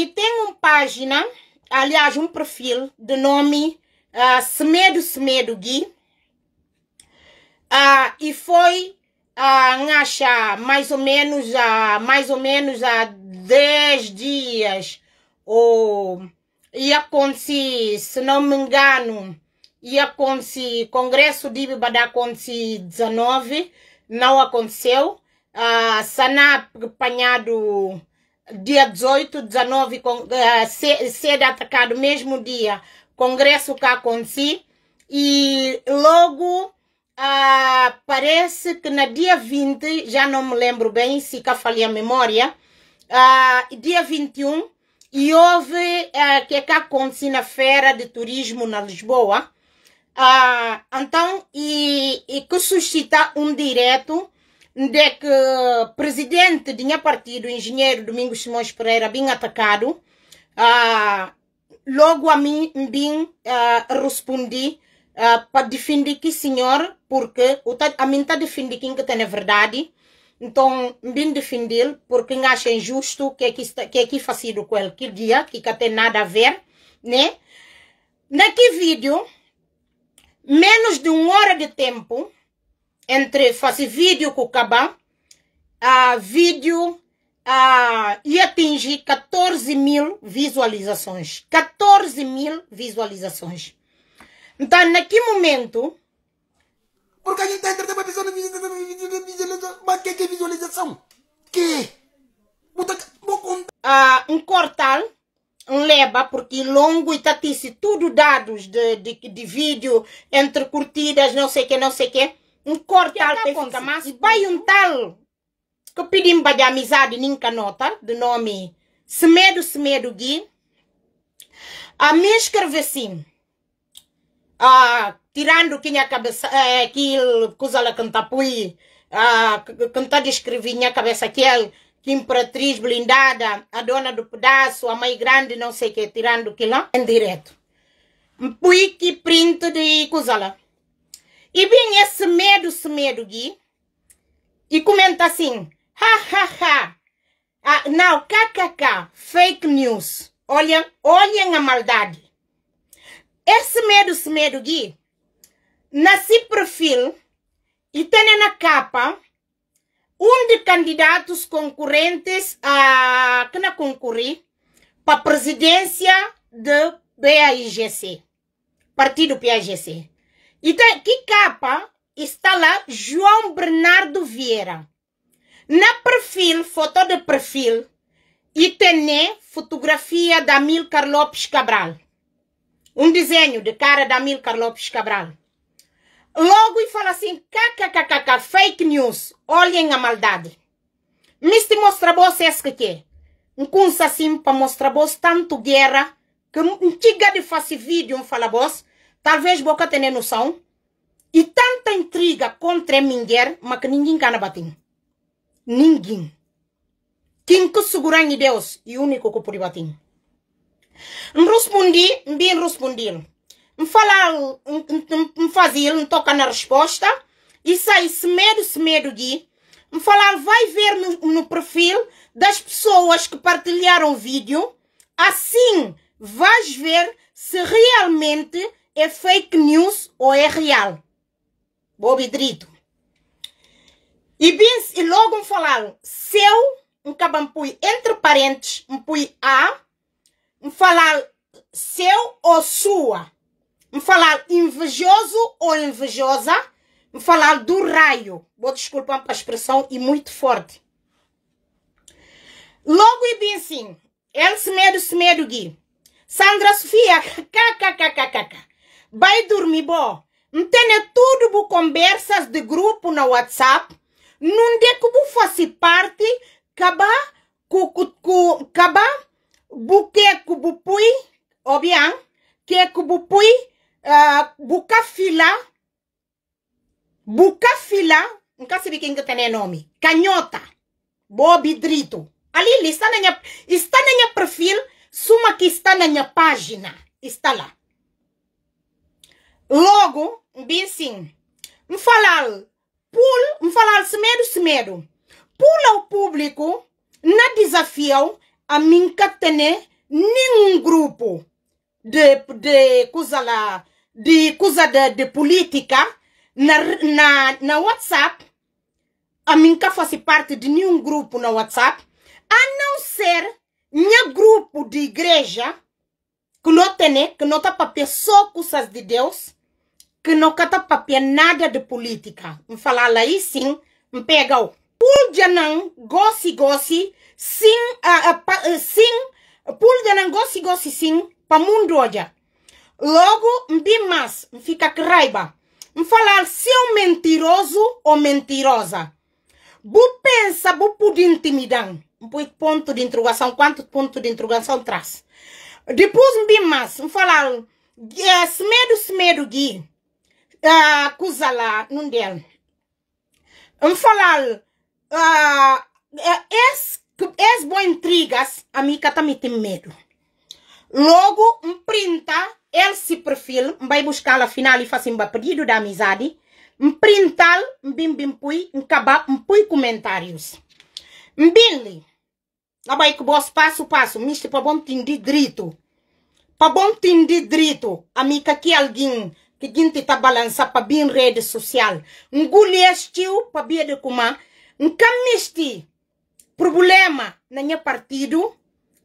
e tem uma página, aliás, um perfil de nome uh, Semedo Semedo Gui. Uh, e foi uh, acha, mais ou menos uh, mais ou menos há uh, 10 dias ou oh, ia acontecer, se não me engano, ia se congresso de Ibiba da 19, não aconteceu. Uh, Saná apanhado dia 18, 19, com, uh, ser, atacado mesmo dia, congresso cá com e logo uh, parece que na dia 20, já não me lembro bem, se cá falei a memória, uh, dia 21, e houve uh, que é com si na feira de turismo na Lisboa, uh, então, e, e que suscita um direto de é que o presidente de minha partido, engenheiro Domingos Simões Pereira, bem atacado, ah, logo a mim bem ah, respondi ah, para defender que senhor, porque o tá, a mim está defendendo que tem a verdade, então bem defender porque acha injusto que é que aqui facido com ele que dia que não tem nada a ver, né? Naquele vídeo, menos de uma hora de tempo, entre fazer vídeo com o Cabá, a vídeo a, e atingir 14 mil visualizações. 14 mil visualizações. Então, naquele momento. Porque a gente está entrando para visualização. Mas o que é, é visualização? Que? Uh, um cortal, um leba, porque longo e tatice, tudo dados de, de, de vídeo, entre curtidas, não sei o que, não sei o que um cortal te é fica, e vai um tal que para de amizade ninca nota, de nome Semedo Semedo Gui, a me escrever assim, ah, tirando quem a cabeça, é, aquilo, coisa lá cantar pui, ah, cantar descrevi minha cabeça aquele, que imperatriz blindada, a dona do pedaço, a mãe grande, não sei o que, tirando que lá, em direto. Pui que print de coisa e vem esse medo, esse medo, Gui. E comenta assim, ha, ha, ha. Ah, não, kkk, fake news. Olhem, olhem a maldade. Esse medo, esse medo, Gui. Nasci perfil e tem na capa um de candidatos concorrentes a que não concorri para a presidência do PAIGC, partido PAIGC. Então, que capa está lá João Bernardo Vieira. Na perfil, foto de perfil, e tem né fotografia da Milcar Lopes Cabral. Um desenho de cara da Milcar Lopes Cabral. Logo e fala assim, kkkk, fake news, olhem a maldade. Miste mostra é esse que que Um cunça assim para mostrar boss tanto guerra, que um tiga de face vídeo um fala boss Talvez boca tenha noção. E tanta intriga contra a mas que ninguém cana batim. Ninguém. Quem que segurar em Deus e único que pode bater. Respondi, bem respondi. Me falar, me fazer, me toca na resposta. E sai se medo, se medo de. Me falar, vai ver no, no perfil das pessoas que partilharam o vídeo. Assim, vais ver se realmente é fake news ou é real? Bob Drito. E, bins, e logo falaram, seu, um cabampui entre parentes, um pui a, me falar seu ou sua, me falar invejoso ou invejosa, me falar do raio, vou desculpar para a expressão, e muito forte. Logo e bem assim, El Semedo Semedo Gui, Sandra Sofia, kkkkkk. vai dormir bom. tenho tudo bu conversas de grupo na WhatsApp. Não de que bu fosse parte, acaba, cu, cu, cu, acaba, bu que que bu pui, obian, que que bu pui, ah, buca fila buca fila nunca se vi quem que tem nome, canhota, bobidrito Ali, está na minha, está na minha perfil, suma que está na minha página, está lá. Logo, bem assim, me falar, pula, me falar semedo, semedo. Pula o público na desafio a mim que tem nenhum grupo de, de coisa lá, de coisa de, de política na, na, na WhatsApp. A mim que faço parte de nenhum grupo na WhatsApp, a não ser minha grupo de igreja, que não tem, que não está para pessoas de Deus, que não cata papel nada de política. Um falar aí sim, me pega o pul de não gosi gosi sim a uh, uh, uh, sim pul de não gosi gosi sim para mundo hoje. Logo, me bem mais, um fica que raiva. Um falar se é um mentiroso ou mentirosa. Bu pensa, bu pude intimidar. Um ponto de interrogação, quanto ponto de interrogação traz? Depois me bem mais, um falar, é, se medo, medo, gui uh, kuzala nundel. Mfalal, uh, es, es boa intrigas, a mim cata me tem medo. Logo, um printa esse perfil, vai buscar a final e fazer um pedido da amizade, um printal, um bim bim pui, um cabá, um pui comentários. Um billi, a vai que boas passo passo, misto para bom tindi drito, Para bom tindi drito, amiga que alguém que kijinti para pabin rede social ngulestiu de kuma nkamisti problema na minha partido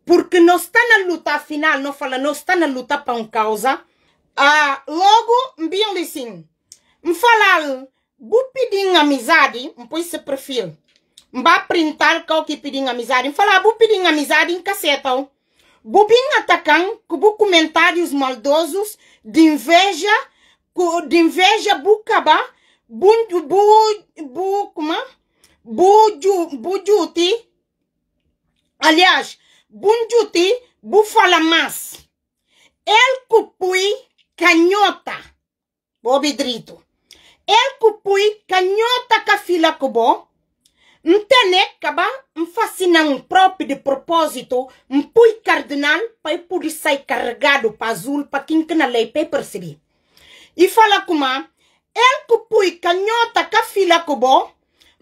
porque não está na luta final não fala não está na luta para uma causa ah, logo bem assim me falar vou pedir amizade depois esse perfil Mba printar kau ki piding amizade. Fala, bu pedir amizade em caceta. Bubim atacam com comentários maldosos de inveja d'inveja bu kaba bu bu bu como bu ju bu juti aliás bu juti bu fala el cupui canhota bobidrito el cupui canhota cafila cubo Ntene kaba mfasina um próprio de propósito, mpui cardinal, pai puri sai carregado pa azul, pa quem na lei, para perceber. E fala kuma elkupui kanyota kafila kubo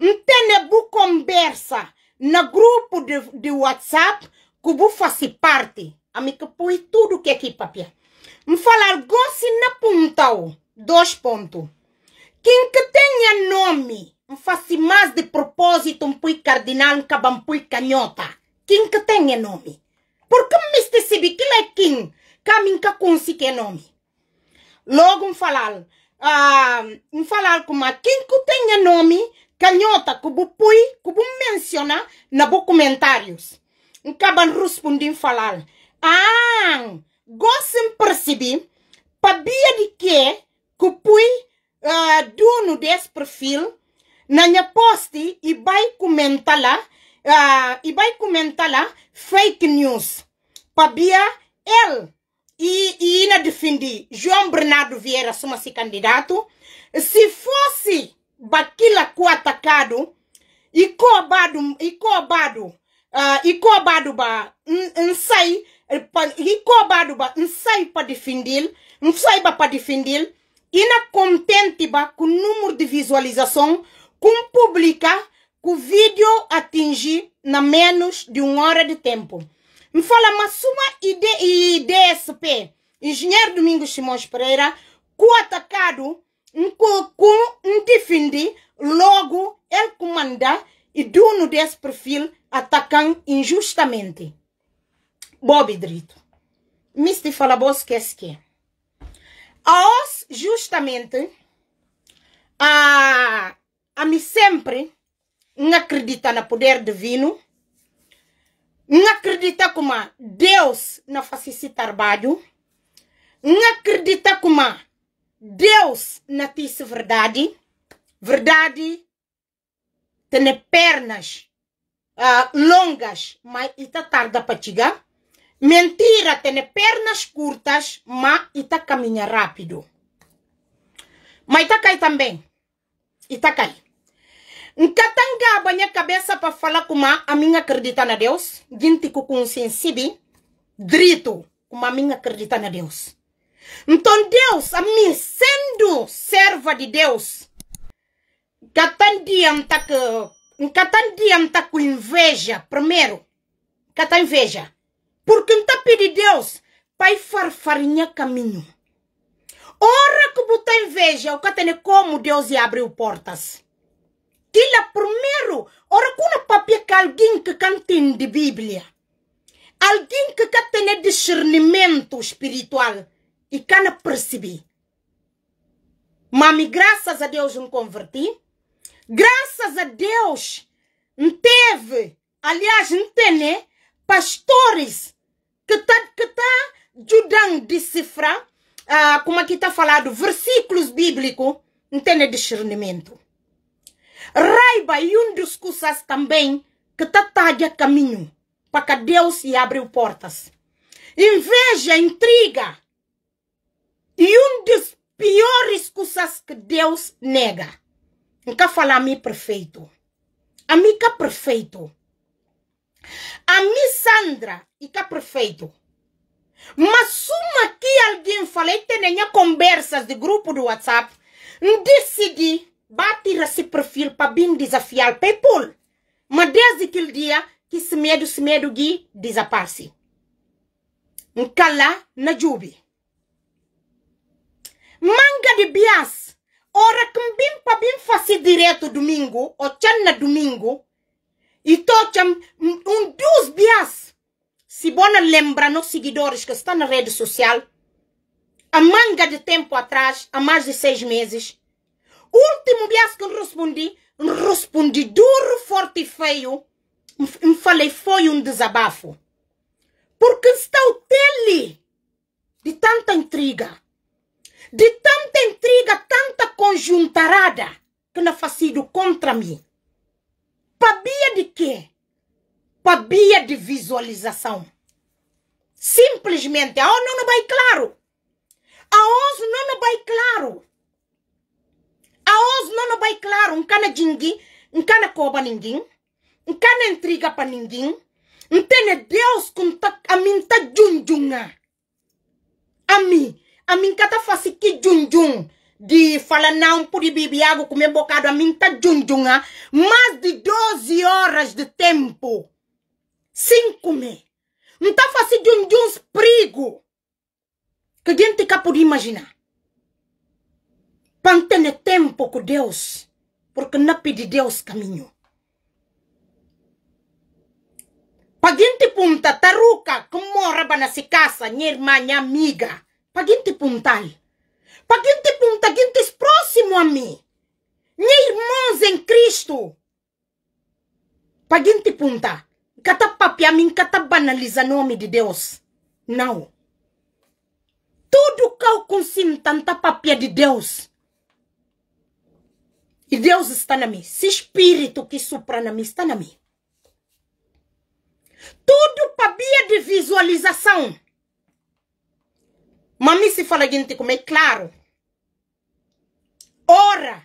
ntene bu conversa na grupo de, de WhatsApp cubo faci parte. que põe tudo que aqui papia. Me falar gosse na punta dois pontos. Quem que tenha nome, me faci mais de propósito um pui cardinal cabam pui canhota. Quem que tenha nome. Porque me este sibi que é quem, caminca com si que nome logo um falal uh, um falar com quem que tenha nome canhota que pui que bu mencionar na comentários acabam respondendo falal, ah gostem percebi pabia de que que pui uh, dono desse perfil na minha poste e vai comentar lá uh, e vai comentar lá fake news pabia ele e, e ainda defendi João Bernardo Vieira assuma-se candidato. Se fosse Baquila co atacado e coabado e coabado uh, ah, e coabado ba não sei e coabado ba não sei para defender não sei para defender e na contente ba com o número de visualização com pública com o vídeo atingir na menos de uma hora de tempo. Me fala, uma sua e DSP, engenheiro Domingos Simões Pereira, co-atacado com Ntifindi, logo ele comanda e dono desse perfil atacam injustamente. Bob Drito. Misti fala, boss, esquece que A os, justamente, a, a mim sempre não acredita no poder divino, não acredita como Deus não faz esse trabalho. Não acredita como Deus não diz verdade. Verdade tem pernas uh, longas, mas está tarda para chegar. Mentira tem pernas curtas, mas está caminha rápido. Mas está cai também. Está cai. Nkatanga a cabeça para falar com a minha acreditar na Deus. Gente com consciência, drito, com a minha acreditar na Deus. Então Deus, a mim, sendo serva de Deus, Nkatandianta com inveja, primeiro. Cata inveja. Porque não pede Deus, pai farinha caminho. Ora que botar inveja, o catane como Deus abre abriu portas. Tira primeiro, ora quando papia que alguém que de Bíblia. Alguém que quer ter discernimento espiritual e cana perceber. Mami, graças a Deus me converti. Graças a Deus teve, aliás, tem pastores que tá, que tá ajudando a decifrar, uh, como aqui está falado, versículos bíblicos, não tem discernimento. Raiva e um dos também que te talha caminho para que Deus se abriu portas. Inveja, intriga e um dos piores coisas que Deus nega. Nunca fala a mim perfeito. A mim que é perfeito. A mim Sandra e que é perfeito. Mas uma que alguém falei, tem conversas de grupo do WhatsApp, decidi batira esse perfil para bem desafiar people. Mas desde aquele dia que esse medo, esse medo que desaparece. Nkala na jubi. Manga de bias. Ora que bem para bem fazer direto domingo, ou na domingo, e tocha um dos bias. Se bona lembra nos seguidores que estão na rede social, a manga de tempo atrás, há mais de seis meses, último bias que eu respondi, respondi duro, forte e feio. Me falei, foi um desabafo. Porque está o tele de tanta intriga, de tanta intriga, tanta conjuntarada, que não facido contra mim. Pabia de quê? Pabia de visualização. Simplesmente, a ah, ONU não vai claro. A ah, ONU não vai claro aos não vai claro, não cana jingi, um cana coba ninguém, um cana intriga para ninguém, um tene Deus com a mim tá junjunga. A mim, a mim cata faci que junjung. De falar não por bibiago comer bocado, a mim tá junjunga. Mais de 12 horas de tempo. Sem comer. Não tá faci junjuns esprigo. Que gente capur imaginar. Pantene tempo com Deus, porque não pede Deus caminho. Paguinte punta taruca que morava se casa, minha irmã, minha amiga. Paguinte punta, Paguinte punta, guintes próximo a mim. Minha irmãos em Cristo. Paguinte punta. Catapapia, mim, catabanaliza nome de Deus. Não. Tudo que eu consinto, tanta papia de Deus que Deus está na mim. Esse espírito que sopra na mim está na mim. Tudo para via de visualização. Mami se fala gente como é claro. Ora,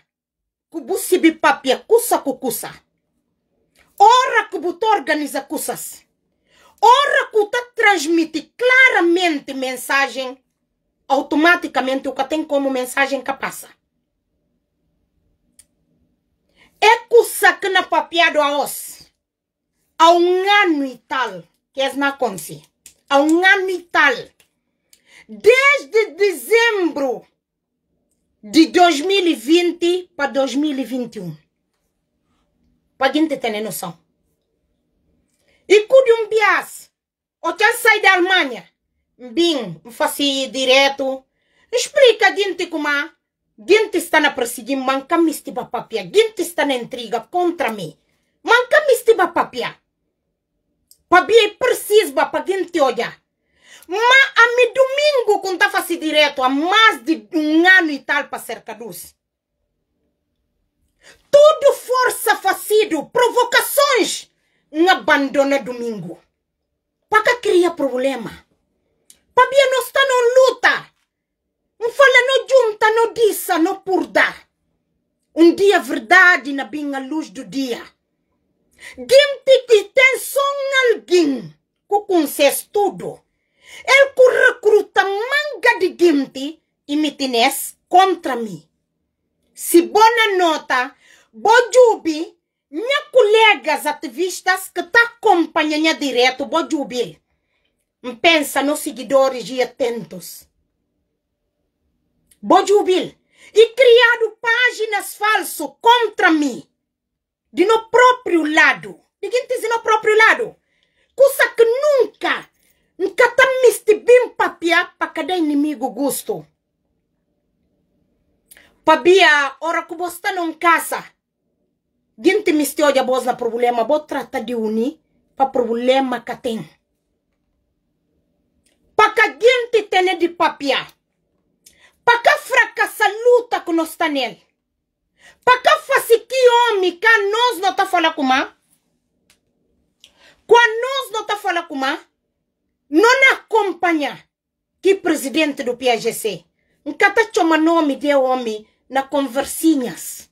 kubusibi papia kusa kukusa. Ora você organiza kusas. Ora kuta transmite claramente mensagem. Automaticamente o que tem como mensagem que passa saco na papiado aos a um ano e tal que é na consi a um ano e tal desde dezembro de 2020 para 2021 para gente ter noção e cuide um bias o quer é sair da Alemanha bem faço direto explica gente como Ginti na prosigli, manca mi stiba papia. Ginti na intriga contra mim. Manca mi papia. Pabia é preciso pa ginti olha. Ma a mi domingo conta fasi direto a mais de um ano e tal para cerca dos. Tudo força do provocações. Não abandona domingo. Para que cria problema. Pabia não está na luta. Não fala, não junta, não dissa, não purda. Um dia verdade na binha luz do dia. Gente que tem só alguém que conhece tudo. Ele que recruta manga de gente e mitines contra mim. Se boa nota, Bojubi, minha colegas ativistas que está acompanhando direto Bojubi. Pensa nos seguidores e atentos. Bojubil, e criado páginas falsas contra mim, de no próprio lado. Ninguém diz no próprio lado. Coisa que nunca, nunca tá miste bem papia para cada inimigo gosto. Pabia, ora que você está casa, gente miste a voz na problema, vou tratar de unir para problema que tem. Para que gente tenha de papiá. Para que fracassar luta que nós está nele? Para que fazer que homem que nós não está falando com má? Quando nós não está falando com má, não acompanha que presidente do PAGC. Nunca está chamando nome de homem na conversinhas.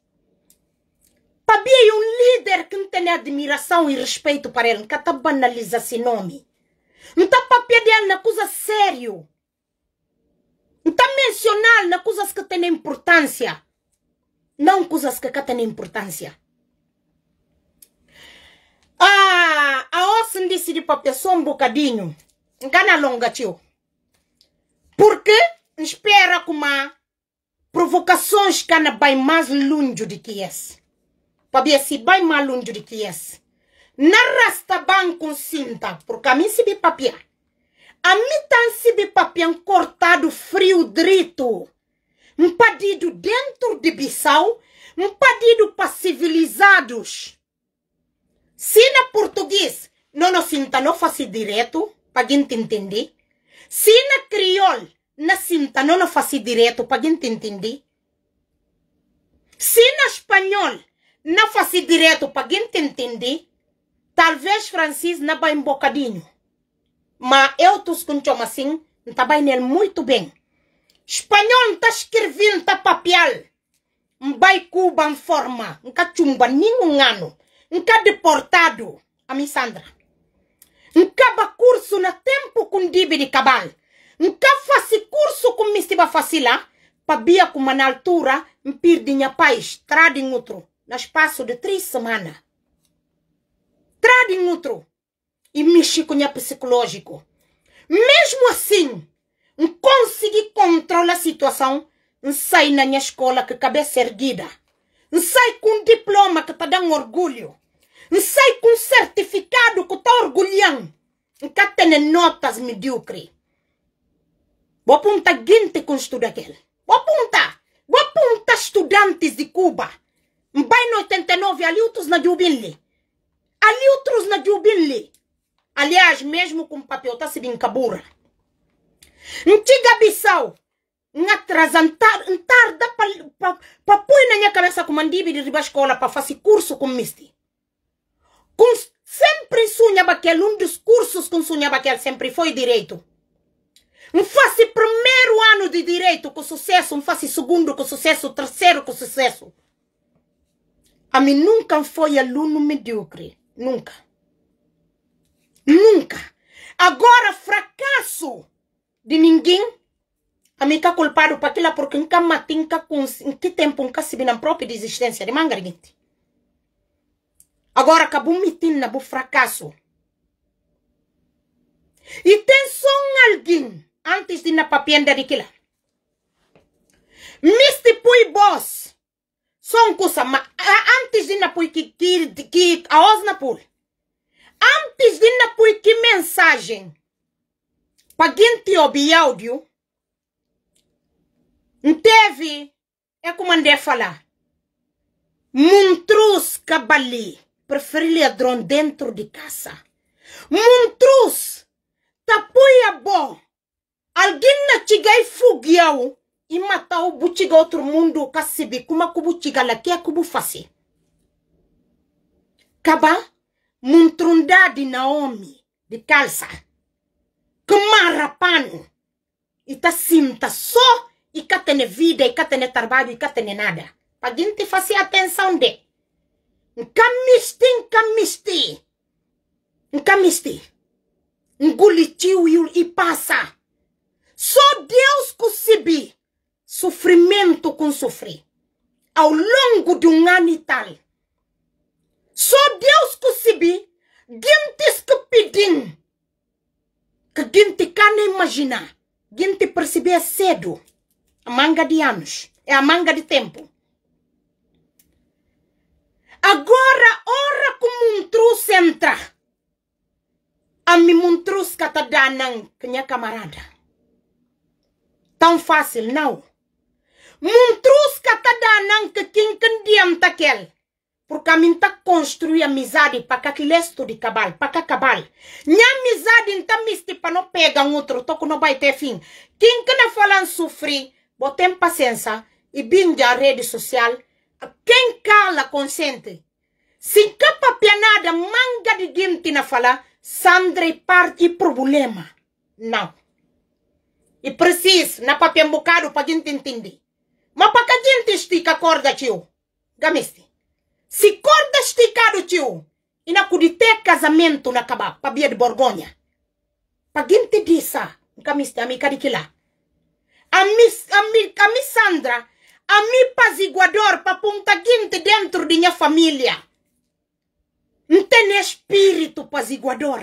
Para é um líder que não tem admiração e respeito para ele. Nunca está banalizando esse nome. Não está papel dele na coisa sério. Está mencionar na coisas que têm importância. Não coisas que cá têm importância. Ah, a Ossen disse de papel só um bocadinho. Engana longa, tio. Porque espera com uma provocações que não vai mais longe do que esse. Para se vai mais longe do que esse. Na rasta banco cinta, porque a mim se papel se bi papien cortado frio drito. Um pedido dentro de Bissau, um pedido para civilizados. Se na português não nos sinta, não faça direto, para quem te entender. Se na criol, na sinta, não nos direto, para quem te entender. Se na espanhol, não faça direto, para quem te entender. Talvez francês, não vai um bocadinho. Mas eu escutando assim, não tá nele muito bem. Espanhol está tá escrevendo, tá um Mbai Cuba em forma, nunca chumba nenhum ano, nunca deportado, a mim Sandra. Nunca curso na tempo com dívida de cabal. Nunca faço curso com mistiba facila, pabia com uma altura, perdi minha paz, trade em outro, no espaço de três semanas. Trade em outro e mexi com o meu psicológico. Mesmo assim, não consegui controlar a situação. Não saí na minha escola que cabeça erguida. Não saí com um diploma que está dando orgulho. Não saí com um certificado que está orgulhando. Não está com notas medíocres. Vou apontar gente com estudo aquele. Vou apontar. Vou apontar estudantes de Cuba. Vai no 89, ali outros na Jubilee. Ali outros na Jubilee. Aliás, mesmo com papel, tá se burra. Antiga Bissau, atrasantar, tarda para pôr na minha cabeça com mandíbula de escola para fazer curso com misti. Com, sempre sonhava que um dos cursos que sonhava que sempre foi direito. Não faço primeiro ano de direito com sucesso, não faço segundo com sucesso, terceiro com sucesso. A mim nunca foi aluno medíocre, nunca. Nunca. Agora, fracasso de ninguém. A mim está culpado para aquilo porque nunca matei, nunca em que tempo nunca se na própria existência de mangarguente. Agora acabou metendo na fracasso. E tem só alguém antes de na papienda de aquilo. Misty pui boss. Só um coisa, mas antes de na pui que, que, que a osna pui antes de na que mensagem, paginti obi áudio, teve, é como andei falar, montrus cabali, preferi ladrão dentro de casa. Montrus, tapuia bom, alguém na tigai fugiu, e matou o butiga outro mundo, cacibi, como a cubu tiga é cubu é fácil. Cabá, de Naomi de calça kumara E tá sinta só e cá tem vida e cá tem trabalho e cá tem nada para gente fazer atenção de nkamisti nkamisti nkamisti ngulitiu e passa só Deus concibe sofrimento com sofrer ao longo de um ano e tal só Deus ku sibi, gintis ku pidin. Que te cana imagina. Ginti percebia cedo. A manga de anos. É a manga de tempo. Agora, ora como um trus entra. A mim um trus catadanang, que minha camarada. Tão fácil, não. Muntrus catadanang que quem candiam aquele. Porque a mim tá construir amizade para que aquele de cabal, para que cabal. Minha amizade então mista para não pegar um outro, toco não vai ter fim. Quem que não fala sofrer, botem paciência e bem a rede social. Quem cala consente. Se capa pianada manga de gente na fala, Sandra parte problema. Não. E preciso na papia um bocado para gente entender. Mas para que a gente estica a corda, tio? Gamiste. Se corda esticado, tio. E na kudite casamento na kaba, pa bia de Borgonha. Pa gente disa, nkamista mi kadikila. A mis, a a mi Sandra, a mi paziguador pa punta gente dentro de minha família. Ntene espírito paziguador.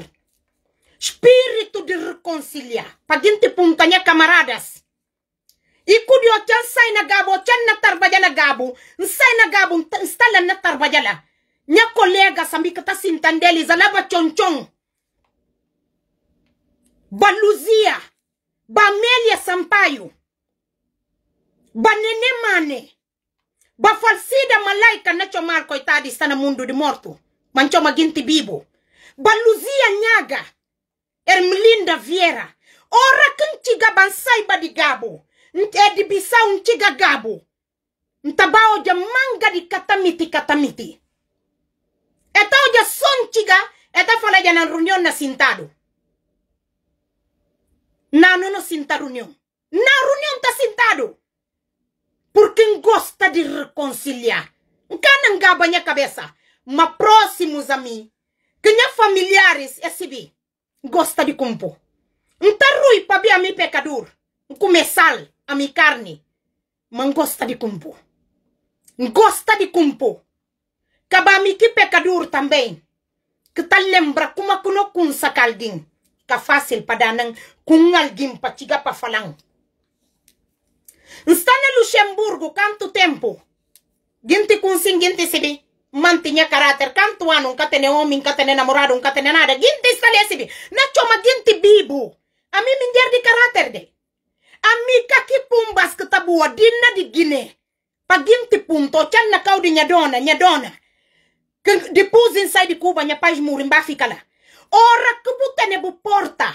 Espírito de reconciliar. Pa gente punta minha camaradas. ikudio can sayna gabo can na tarbajala gabo nsayna gabo nstala na tarbajala nya kolega sambikata sintandeli zalaba chonchong baluzia bamelia sampayo banene mane bafalsida malaika nacho marko itadi sana mundu di morto mancho maginti bibo baluzia nyaga ermlinda viera ora kintiga bansai badigabo edibisa unchiga gabo ntabao ja mangadi katamiti katamiti etao son sonchiga eta fala ja na reunião na sintado na não no sinta reunião. na reunião ta sintado Porque gosta de reconciliar nkana canangaba nya cabeça ma próximos a mim que minha familiares esse gosta de compor ntarui pa bi a mi pecador começal a mi carne, Mas gosta de kumpo. Gosta de kumpo. Kaba mi ki também. Que tal lembra kuma kuno kun que Ka fácil para dar com alguém para tiga para falar. Está no Luxemburgo quanto tempo? Gente com gente se mantinha caráter, quanto ano, nunca tem homem, nunca tem namorado, nunca tem nada. Gente está ali se Na choma gente bibo. A mim me de caráter de amika ki pumbas ka tabuwa dinna di gine paginti punto channa kaudi nyadona nyadona di pus inside di cuba nya paz muri mbafika la ora kubutene bu porta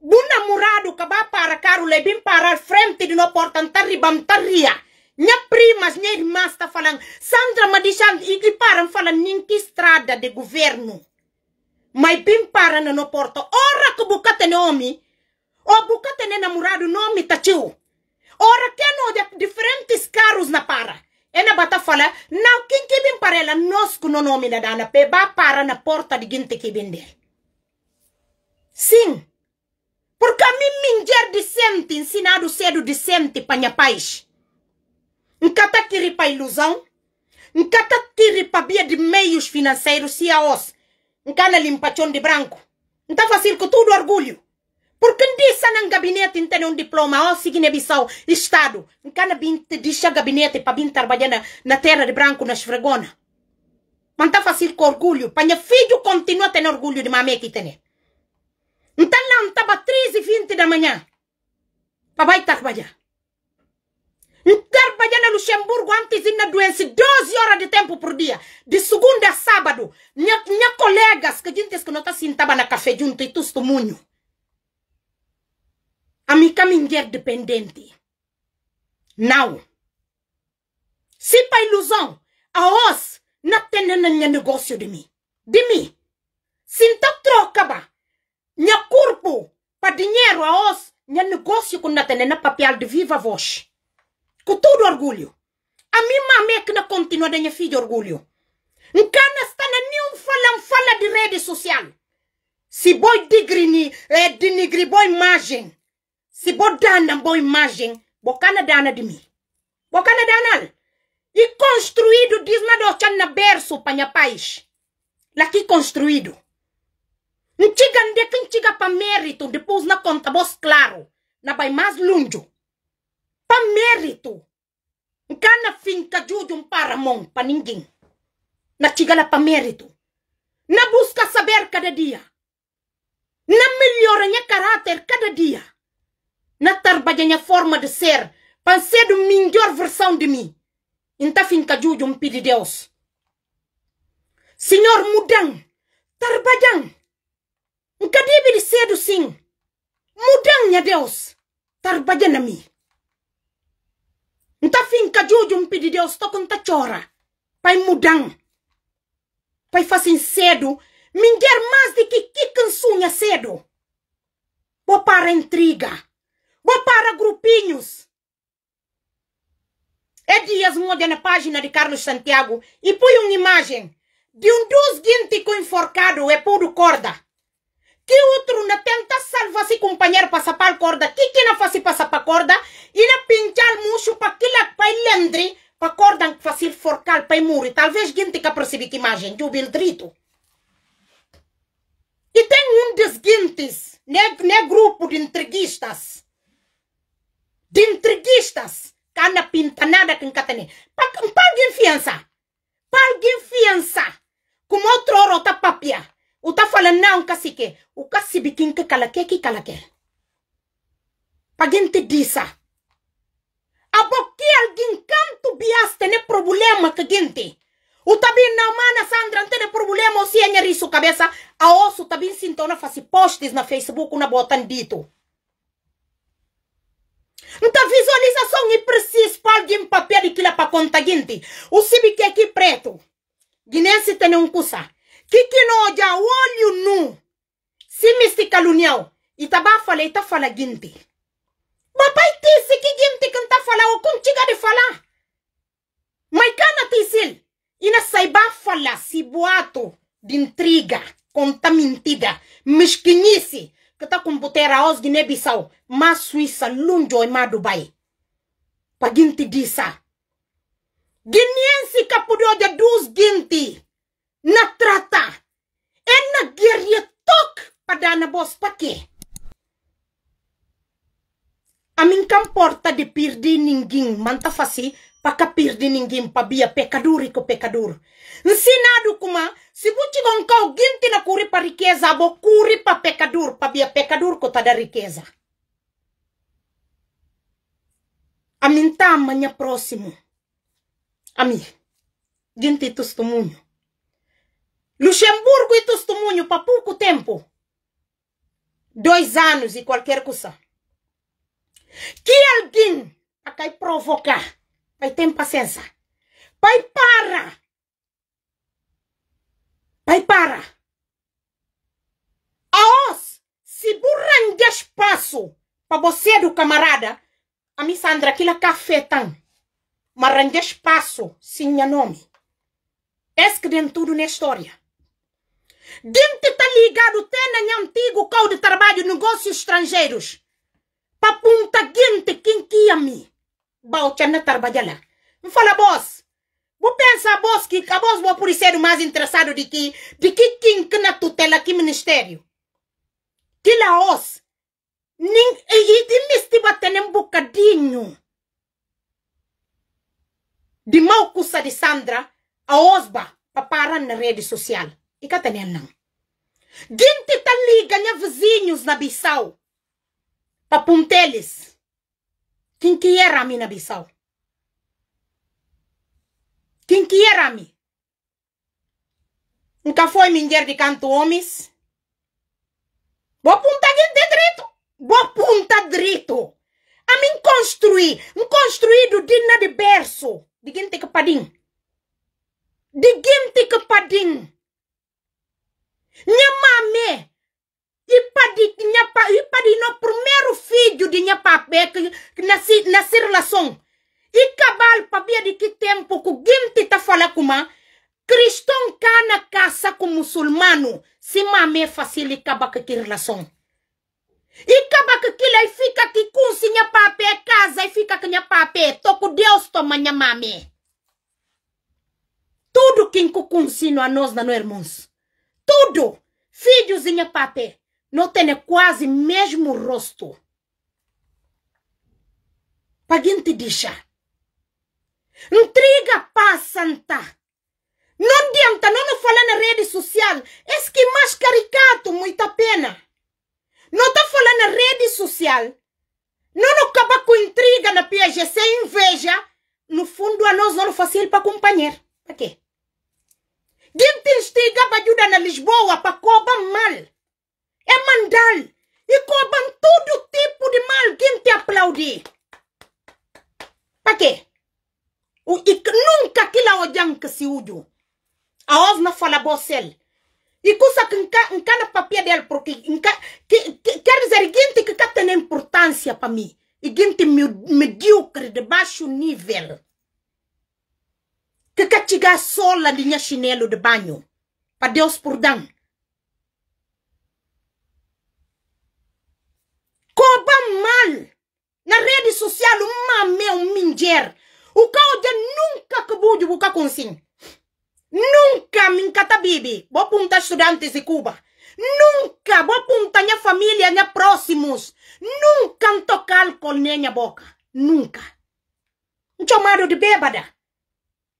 buna murado kaba para caro lebim para frente di no porta bam tarria. minha primas, minha irmã está falando. Sandra Madichan, e, e param falando nem que estrada de governo. Mas bem para na no porto. Ora que bucate nome, obuka tene namorado não mitatiu ora keno de diferentes carros na para na bata fala não quem que vem para ela nós que não nome na dana peba para na porta de gente que bem dele sim porque a mim minger decente ensinado cedo decente para minha paz Nkata tiri para ilusão Nkata tiri para via de meios financeiros se a os Nkana limpação de branco Nta fácil com tudo orgulho porque ndisa ng gabinete inte um diploma, o oh, sige na bisaw, estado. Nkana binte disha gabinete pa bin trabalhar na, na terra de branco na esfregona. Manta tá fácil com orgulho, para minha filho continua tendo orgulho de mamê que tem. Então lá, estava 13 e 20 da manhã. para Papai trabalhar. Trabalhar no Luxemburgo antes de na doença, 12 horas de tempo por dia. De segunda a sábado. Minha, minha colegas que a gente que não está sentada na café junto e testemunho. I'm becoming dependente. Now. Se pa ilusão, a os na tenda na minha negócio de mim. De mim. Sinta troca, ba. Minha corpo, para dinheiro, a os, minha negócio com na tenda na papel de viva voz. Com todo orgulho. A minha mãe que na continua da minha filha orgulho. Nkana está na nenhum fala fala de rede social. Se boi digrini, é, denigri boy eh, margem se botar dana boa imagem bo na dana de mim bo na dana e construído diz na docha na berço panha paz laqui construído Ntiga que ntiga pa mérito, depois na conta bos claro, na bai mais longe. Pa mérito. Nkana finca juju um mão, pa ninguém. Na tiga la pa mérito. Na busca saber cada dia. Na melhora nha caráter cada dia natar bajanha forma de ser, para ser a melhor versão de mim. Então finca juju um de Deus. Senhor mudam, mudang, tarbajang, encadibe de cedo sim, mudam nha Deus, na mim, Então finca juju um de Deus, estou com chora, pai mudam, pai fazem cedo, minguer mais de que que cansunha cedo. Boa para intriga. Vou para grupinhos. É dias muda na página de Carlos Santiago e põe uma imagem de um dos guintico enforcado é puro corda. Que outro na tenta salvar se companheiro para sapar corda, que que não faz para sapar corda e na pintar murcho para aquela para lendre para corda fácil forcar para muri. Talvez guintica percebi que imagem de um bildrito. E tem um dos guintes, né, né grupo de entreguistas de entreguistas. Cana pintanada que encatene. Paguem fiança. Paguem fiança. Como outro ouro tá papia. O tá falando não, cacique. O cacibiquim que cala que calaque. Paguem te dissa. Aboki alguém canto bias tene problema que gente. O tabin na mana Sandra não tem problema o se é cabeça. A osso tabin sintona faz posts na Facebook na botan dito. Muita tá visualização e preciso para alguém papel e que lá para conta gente. O sibi que é aqui preto. Guinense tem um cusa. Que que não já olho nu. Se mistica lunião. E taba tá fala e tá fala guinte. Papai disse que gente que tá fala o contiga de falar. Mas cana tisil. E na saiba fala se boato de intriga, conta mentira, mesquinice. kata kumputera os gine bisau ma suisa lunjo e ma dubai paginti disa giniensi ada dus ginti na trata ena gerie tok na bos pake amin kam porta de pirdi ninging manta fasi pakapirdi ningim pabia pecaduri ko pecador ensinado kuma sibuchigon kau ginti na curi pa riqueza abo curi pa pecador pabia pecador ko tada riqueza amintama nya próximo ami ginti testemunho Luxemburgo e testemunho para pouco tempo. Dois anos e qualquer coisa. Que alguém a provocar Pai, tem paciência. Pai, para! Pai, para! Aos, se burranga espaço para você do camarada, a mim Sandra, aquilo é café tão. Mas arranja espaço, sim, a é nome. Esse é que dentro tudo na história. Dente está ligado até na antigo código de trabalho negócios estrangeiros. Para punta gente quem que a mim na chana me Fala, boss. Vou pensar, boss, que a boss vai por ser mais interessado de que de que quem que na tutela que ministério. Que laos. Nin, e, e neste batendo um bocadinho. De mau custa de Sandra a osba para na rede social. E que tenha não. Gente tá liga, né, vizinhos na Bissau. Para punteles. Quem kin ki é yerami na bisau kin ki yerami é nunca foi mulher de canto homens boa punta de direito boa punta direito a mim construir um construído digna de berço de gente que padim de gente que padim minha mãe e para e para de no primeiro filho de minha papé que nasce, nasce relação. E cabal para de que tempo que o Guimte está falando com cristão cá na casa com muçulmano. Se mamê facilita e que relação. E acaba que aquilo fica aqui com se minha papé casa e fica que minha papé. Toco Deus toma minha mamê. Tudo que ensino a nós, na irmãos. Tudo. Filhos minha papé não tem quase mesmo rosto. Para quem te deixa? Intriga para santa. Não adianta, não nos falar na rede social. Esse que mais caricato, muita pena. Não está falando na rede social. Não nos acaba com intriga na PGC, inveja. No fundo, a nós não é fácil para acompanhar. Para quê? Quem te instiga para ajudar na Lisboa, para cobrar mal é mandar e cobram todo tipo de mal quem te aplaudir. Para quê? O, e nunca que lá o que se ujo. A ovna fala bocel. E coisa que nunca na papel dele, porque nunca, que, quer dizer, gente que tem importância para mim. E gente medíocre de baixo nível. Que catiga sola de minha chinelo de banho. Para Deus por dan Koba mal. Na rede social, uma meu um minger. O caude nunca que bude buca consim. Nunca me encata bibi. Vou punta estudantes de Cuba. Nunca vou punta minha família, minha né, próximos. Nunca tocar álcool nem né, minha boca. Nunca. Um chamado de bêbada.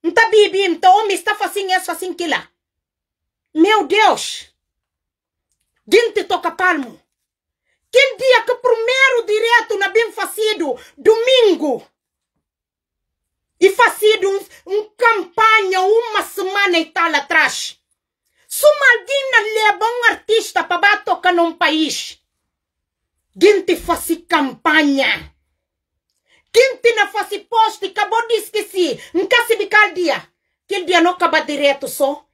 Um tá bibi, um tá homem, está fazendo isso assim que lá. Meu Deus. Gente toca palmo. Aquele dia que primeiro direto na bem facido, domingo. E facido uma um campanha uma semana e tal atrás. Se alguém leva um é artista para tocar num país, Quem te faz campanha. Quem te não faz poste, acabou de esquecer. Nunca se bicar dia. Aquele dia não acaba direto só.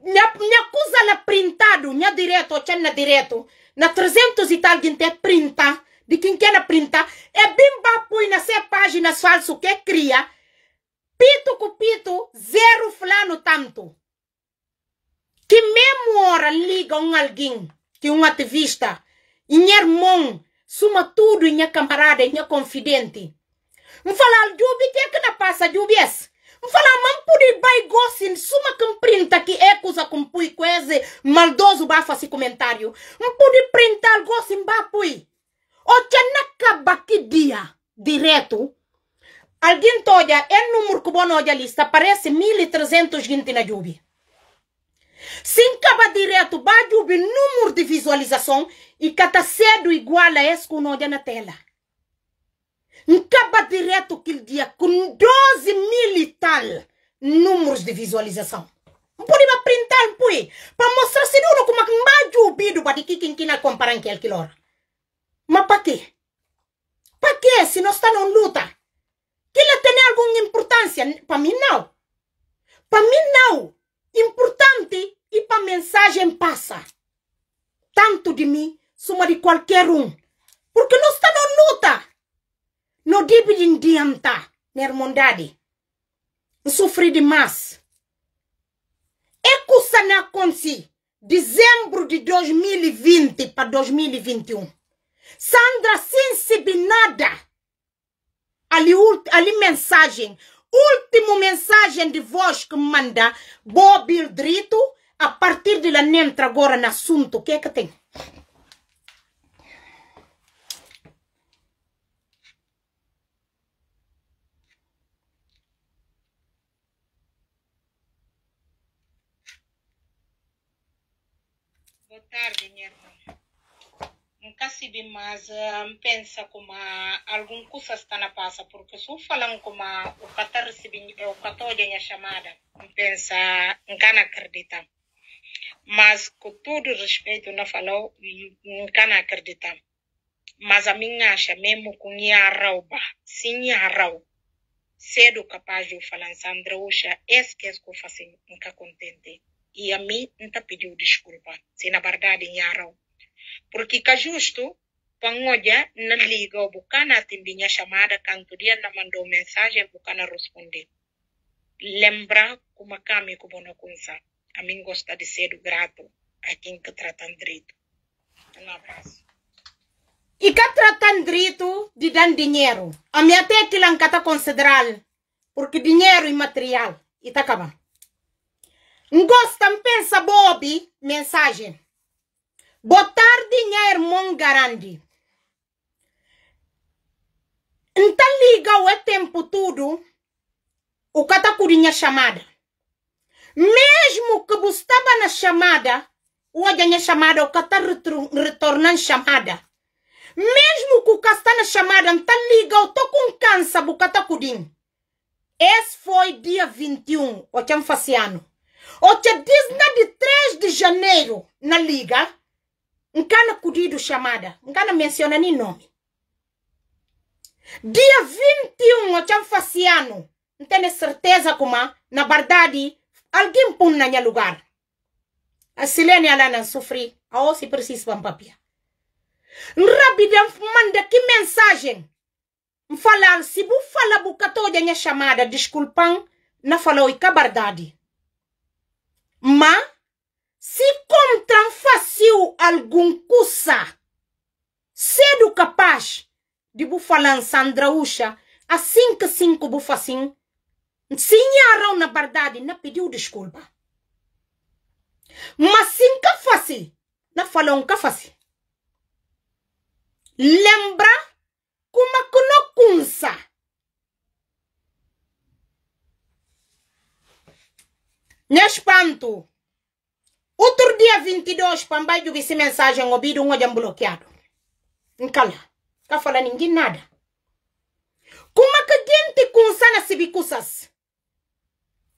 Minha, minha coisa lá printado, minha é direto, tinha direto na 300 e tal gente é printa, de quem quer na printa, é bem põe na se páginas falso que cria, pito com pito, zero fulano tanto. Que mesmo hora liga um alguém, que um ativista, minha irmã, suma tudo, minha camarada, minha confidente. Me fala, Jubi, que é que não passa, Jubi, esse? Fala mampuri bai gosin suma que printa que é coisa com pui coese maldoso ba faci comentário. Mpudi printar gosin ba pui. O chanaka baki dia direto. Alguém toja, é número que bom olha lista, aparece 1.300 gente na Jubi. Se acaba direto, vai Jubi número de visualização e cada cedo igual a esse que na tela. Ncaba direto aquele dia com 12 mil e tal números de visualização. Mpuri ba printar pui para mostrar se não como é que maju bido para que quem que comparar que aquilo hora. Mas para quê? Para quê se nós estamos em luta? Que ela tem alguma importância para mim não. Para mim não. Importante e para mensagem passa. Tanto de mim, como de qualquer um. Porque nós estamos em luta no debiti ndiyamta nder mondaaɗi de mas sana konsi dezembro de 2020 para 2021 sandra sensibilnada ali, ali mensagem último mensagem de voz que manda Bob Drito a partir de lá entra agora no assunto o que é que tem tarde, minha irmã. Nunca se vi, mas pensa como algum coisa está na passa, porque sou falando como o Qatar recebeu o Qatar ganha chamada, pensa, nunca não acredita. Mas com todo respeito, não falou, nunca não acredita. Mas a minha acha, mesmo com a rauba, sim a rauba, cedo capaz de falar, Sandra, hoje, esquece que eu faço, nunca contente e a mim nunca pediu desculpa, se na verdade nharão. Porque que é justo, pangoja na liga o bucana a chamada, canto dia na mandou mensagem, bucana respondeu. Lembra como kami é kubono kunsa. A mim gosta de ser grato a quem que trata direito. Um abraço. E que tratam direito de dar dinheiro. A minha até que está considerar, porque dinheiro é material. E está acabando. Gosta, pensa, Bobi, mensagem. botar tarde, minha irmã Garandi. Então liga o tempo todo, o catacurinha chamada. Mesmo que você na chamada, o ajanha chamada, o cata retornando chamada. Mesmo que o casta na chamada, então liga, eu tô com cansa, o catacurinha. Esse foi dia 21, o que faciano. Ocha de 3 de janeiro na liga, nkana kudido chamada, nkana menciona ni nome. Dia 21 ocha faciano, ntene certeza kuma na verdade alguém pun na lugar. A Silene ela não sofre, a se precisa um papia. Rápido manda que mensagem. Fala, se bu fala bu catódia chamada, desculpam, não falou e que mas se tão fácil algum cussa, cedo capaz de bufalan Sandra Ucha, assim que cinco bufacim, sinharam na verdade, não pediu desculpa. Mas sim que fácil, não falou que fácil. Lembra como que não cunsa. neste ponto, Outro dia 22, pambai jugi si mensagem obido ngoja bloqueado. Nkala. fala ninguém nada. Como que gente consana se bicusas?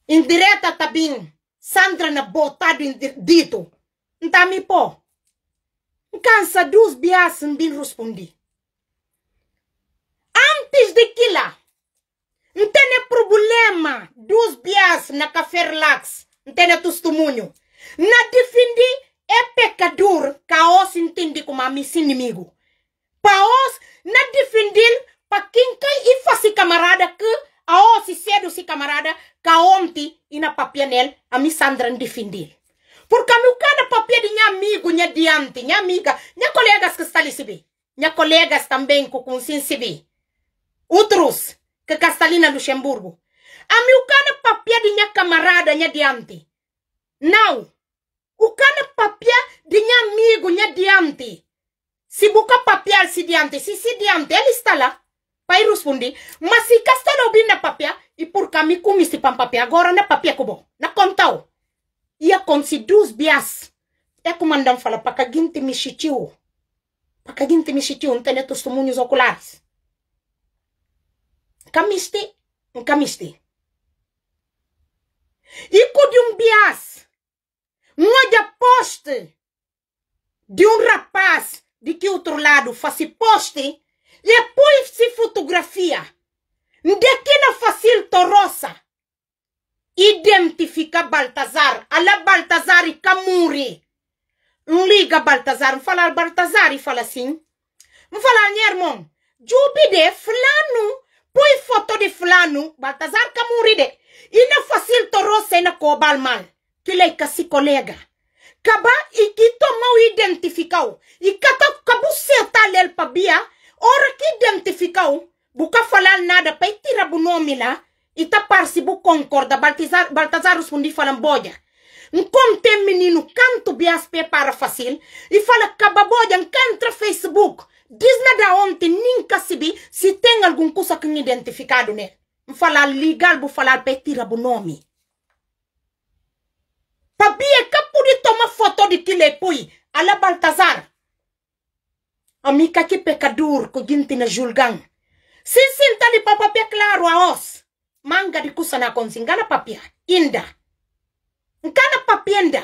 Indireta tabim. Sandra na botado dito. Ntami po. Cansa dos bias mbin respondi. Antes de que lá. Não tem problema dos bias na café relax. Não tem testemunho. Na defendi é pecador. os entende como a missa inimigo. os, na defendi para quem quer e faz camarada que a se cedo se camarada caonte e na nele a missandra defendi. Porque a meu cada papel de minha amigo, minha diante, minha amiga, minha colegas que está ali se Minha colegas também com consciência se Outros ke Castalina Luxemburgo. Ami ukana papia dinya camarada nya diante. Now, ukana papia dinya amigo nya diante. Sibuka papia si diante, si si diante, ele está lá. Pai respondi, mas papia, ipur kami kumi si pam papia, agora na papia kubo, na Ia konsidus bias. Eku como fala, para que guinte me chitiu. Para que kamiste e iko de um bias moja poste de um rapaz de que outro lado faz poste e poi se fotografia de que na facil torosa identifica Baltazar ala Baltazar e Camuri liga Baltazar falar Baltazar e fala assim me falar irmão Júpiter fulano Põe foto de fulano, Baltazar Camuride. E não fácil torou cena com mal. Que leica se colega. Caba e que tomou identificou. E catou cabu seta lel pabia. Ora que identificou. Buca falar nada para tirar o nome lá. E tapar se bu concorda. Baltazar, Baltazar respondi falando boia. Encontrei menino canto bias para facil, E fala cababoia, encontra Facebook. Disney onti ninka si bi si ten algun kusa kun identifikadu ne. Mfaal liga bu falaal pe tira bu nomi. Pap e ka pudi toma foto di ti lepui a baltazar Am ka ki pekadur ku giti na julgang. Si sinali pa papya klaru aos manga disa nakon singgala paya inda Ng nga panda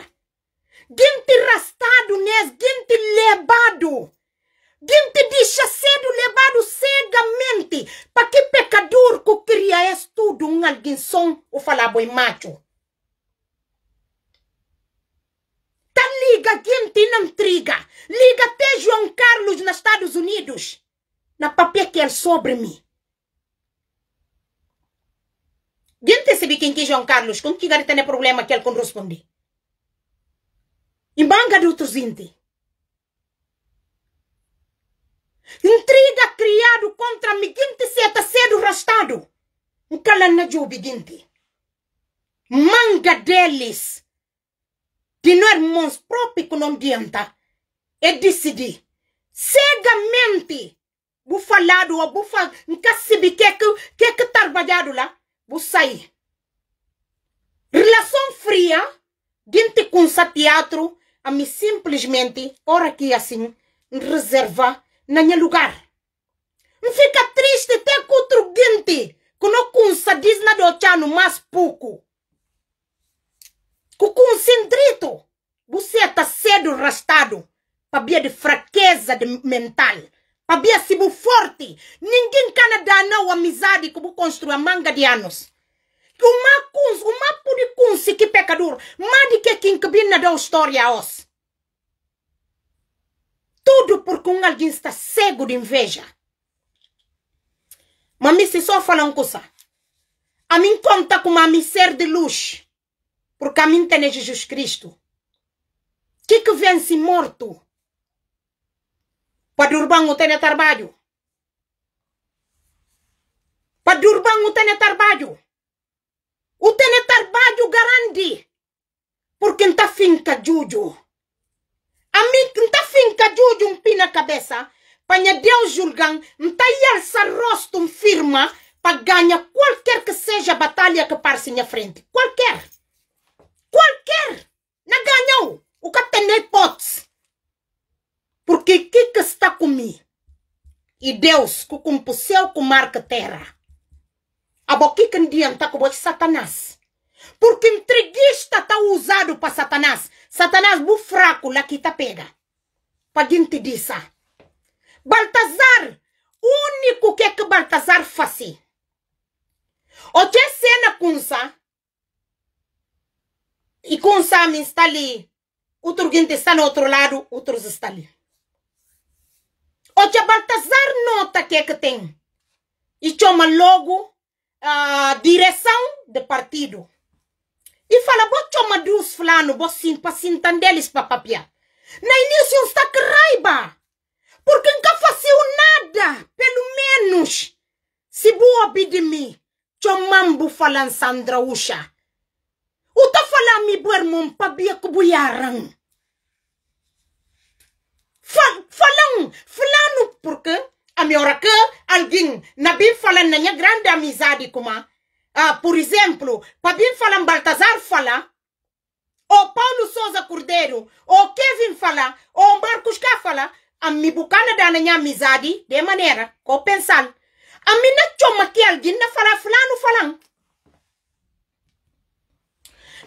Giti rastadu nes giti lebadu. Gente deixa cedo levado cegamente para que pecador que queria é tudo um alguém só ou falar boi macho. Tá liga gente não triga. Liga até João Carlos nos Estados Unidos. Na papel que é sobre mim. Gente sabe quem que é João Carlos. Com que garota tem é problema que ele corresponde Em banga de outros índios. Intriga criado contra miginti seta cedo rastado. Nkalana jubiginti. Manga deles. De não irmãos próprios que não adianta. É decidir. Cegamente. Bu falado ou bu fa... Nkasibi que que que trabalhado lá. busai sair. Relação fria. Dente com sa teatro. A mim simplesmente. Ora aqui assim. Reservar nanye lugar. Fica triste até com outro gente que não diz nada ochano mais pouco. Com concentrito, você está cedo arrastado para via de fraqueza de mental. Para via se forte. Ninguém cana dar não amizade como construir a manga de anos. Uma cons, uma por se que pecador, mas de que quem que na do história os. Tudo porque um alguém está cego de inveja. Mami, se só falar uma coisa. A mim conta com a mim ser de luz. Porque a mim tem Jesus Cristo. Que que vence morto? Para Urbano tem trabalho. Para Urbano tem trabalho. O tem trabalho grande. Porque não está finca, Juju não está finca de um pina cabeça. Panha Deus julgam, nta yalça rosto firma para ganhar qualquer que seja a batalha que passe na frente. Qualquer. Qualquer. Não ganhou. O que tem hipótese. Porque o que, está comigo? E Deus, que compuseu com marca terra. A que não diante com o satanás. Porque entreguista está usado para Satanás. Satanás bu fraco lá que tá pega. Para gente disso. Baltazar, único que é que Baltazar faz. O que é cena com isso? E com isso me está ali. Outro gente está no outro lado, outros está ali. O que Baltazar nota que é que tem. E chama logo a ah, direção do partido fala ifala bochoma dus fulano bosin pasintandelis papapia na início está que raiba porque nunca faziu nada pelo menos se boa bidimi chomambu falan Sandra Usha uta fala mi buermon pabia kubuyaran falan flano porque a minha hora que alguém na bim falando na minha grande amizade como ah, por exemplo, Pabim fala, Baltazar fala, ou Paulo Souza Cordeiro, ou Kevin fala, ou Marcos Cá fala, a mim bucana da minha amizade, de maneira, com pensar. A mim não chama que alguém não fala fulano falan.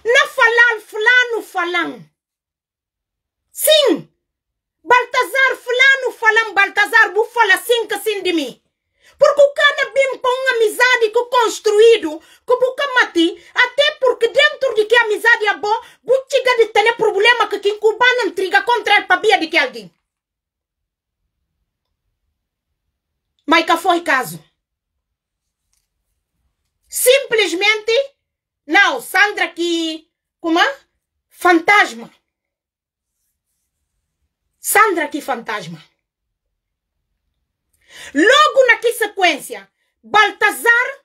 Não falar fulano falan. Sim! Baltazar fulano falan, Baltazar bu fala sim que sim de mim. Porque o cara vem é para uma amizade que construído, que boca mati, até porque dentro de que amizade é boa, chega de ter problema que quem cubana intriga contra ele para de que alguém. Mas que foi caso. Simplesmente, não, Sandra que, como é? Fantasma. Sandra que fantasma. Logo na sequência, Baltazar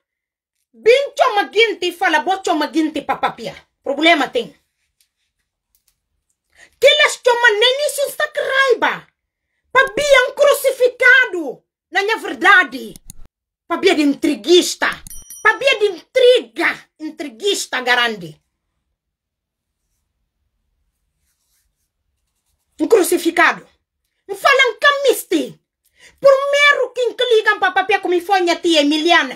bem Chomaguinti fala bo Chomaguinti papapia. Problema tem. Que elas chama nem isso está raiva. Pabiam crucificado. Na minha é verdade. Pabia de intriguista. Pabia de intriga. Intriguista grande. Um crucificado. Falam camisti. Primeiro quem que ligam para papia como foi a tia Emiliana.